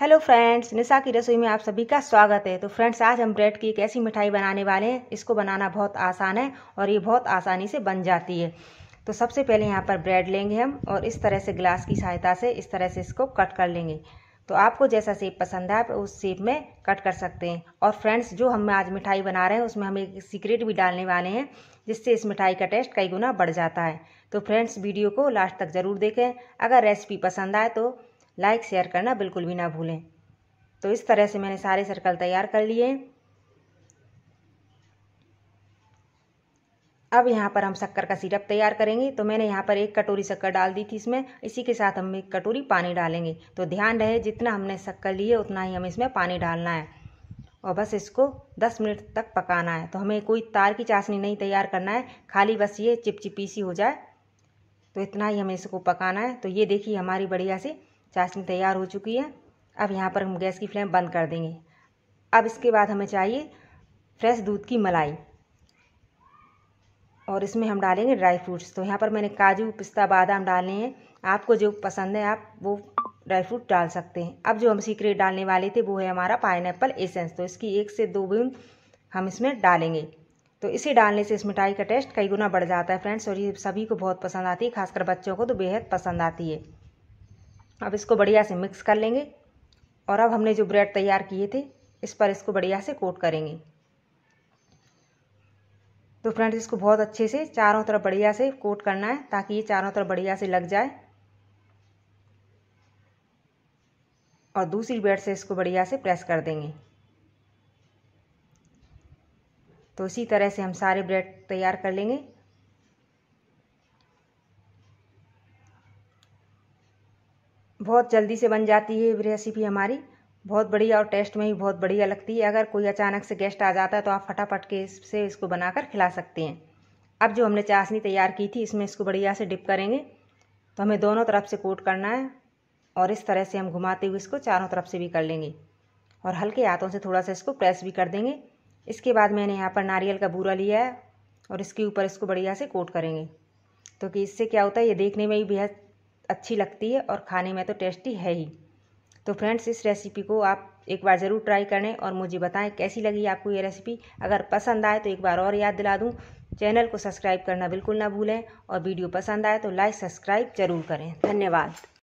hello friends निशा की रसोई में आप सभी का स्वागत है तो फ्रेंड्स आज हम ब्रेड की एक ऐसी मिठाई बनाने वाले हैं इसको बनाना बहुत आसान है और ये बहुत आसानी से बन जाती है तो सबसे पहले यहाँ पर ब्रेड लेंगे हम और इस तरह से ग्लास की सहायता से इस तरह से इसको कट कर लेंगे तो आपको जैसा सेप पसंद है आप उस सेप में कट कर सकते हैं और फ्रेंड्स जो हम आज मिठाई बना रहे हैं उसमें हम एक सीक्रेट भी डालने वाले हैं जिससे इस मिठाई का टेस्ट कई गुना बढ़ जाता है तो फ्रेंड्स वीडियो को लास्ट तक ज़रूर देखें अगर रेसिपी पसंद आए तो लाइक शेयर करना बिल्कुल भी ना भूलें तो इस तरह से मैंने सारे सर्कल तैयार कर लिए अब यहाँ पर हम शक्कर का सिरप तैयार करेंगे तो मैंने यहाँ पर एक कटोरी शक्कर डाल दी थी इसमें इसी के साथ हम एक कटोरी पानी डालेंगे तो ध्यान रहे जितना हमने शक्कर लिए उतना ही हमें इसमें पानी डालना है और बस इसको 10 मिनट तक पकाना है तो हमें कोई तार की चाशनी नहीं तैयार करना है खाली बस ये चिपचिपी सी हो जाए तो इतना ही हमें इसको पकाना है तो ये देखिए हमारी बढ़िया सी चाशनी तैयार हो चुकी है अब यहाँ पर हम गैस की फ्लेम बंद कर देंगे अब इसके बाद हमें चाहिए फ्रेश दूध की मलाई और इसमें हम डालेंगे ड्राई फ्रूट्स तो यहाँ पर मैंने काजू पिस्ता बादाम डाले हैं आपको जो पसंद है आप वो ड्राई फ्रूट डाल सकते हैं अब जो हम सीक्रेट डालने वाले थे वो है हमारा पाइन एसेंस तो इसकी एक से दो बूंद हम इसमें डालेंगे तो इसे डालने से इस मिठाई का टेस्ट कई गुना बढ़ जाता है फ्रेंड्स और ये सभी को बहुत पसंद आती है खासकर बच्चों को तो बेहद पसंद आती है अब इसको बढ़िया से मिक्स कर लेंगे और अब हमने जो ब्रेड तैयार किए थे इस पर इसको बढ़िया से कोट करेंगे तो फ्रेंड्स इसको बहुत अच्छे से चारों तरफ बढ़िया से कोट करना है ताकि ये चारों तरफ बढ़िया से लग जाए और दूसरी ब्रेड से इसको बढ़िया से प्रेस कर देंगे तो इसी तरह से हम सारे ब्रेड तैयार कर लेंगे बहुत जल्दी से बन जाती है रेसिपी हमारी बहुत बढ़िया और टेस्ट में भी बहुत बढ़िया लगती है अगर कोई अचानक से गेस्ट आ जाता है तो आप फटाफट के इससे इसको बनाकर खिला सकते हैं अब जो हमने चाशनी तैयार की थी इसमें इसको बढ़िया से डिप करेंगे तो हमें दोनों तरफ से कोट करना है और इस तरह से हम घुमाते हुए इसको चारों तरफ से भी कर लेंगे और हल्के हाथों से थोड़ा सा इसको प्रेस भी कर देंगे इसके बाद मैंने यहाँ पर नारियल का बूरा लिया है और इसके ऊपर इसको बढ़िया से कोट करेंगे तो कि इससे क्या होता है ये देखने में भी बेहद अच्छी लगती है और खाने में तो टेस्टी है ही तो फ्रेंड्स इस रेसिपी को आप एक बार ज़रूर ट्राई करें और मुझे बताएं कैसी लगी आपको ये रेसिपी अगर पसंद आए तो एक बार और याद दिला दूँ चैनल को सब्सक्राइब करना बिल्कुल ना भूलें और वीडियो पसंद आए तो लाइक सब्सक्राइब जरूर करें धन्यवाद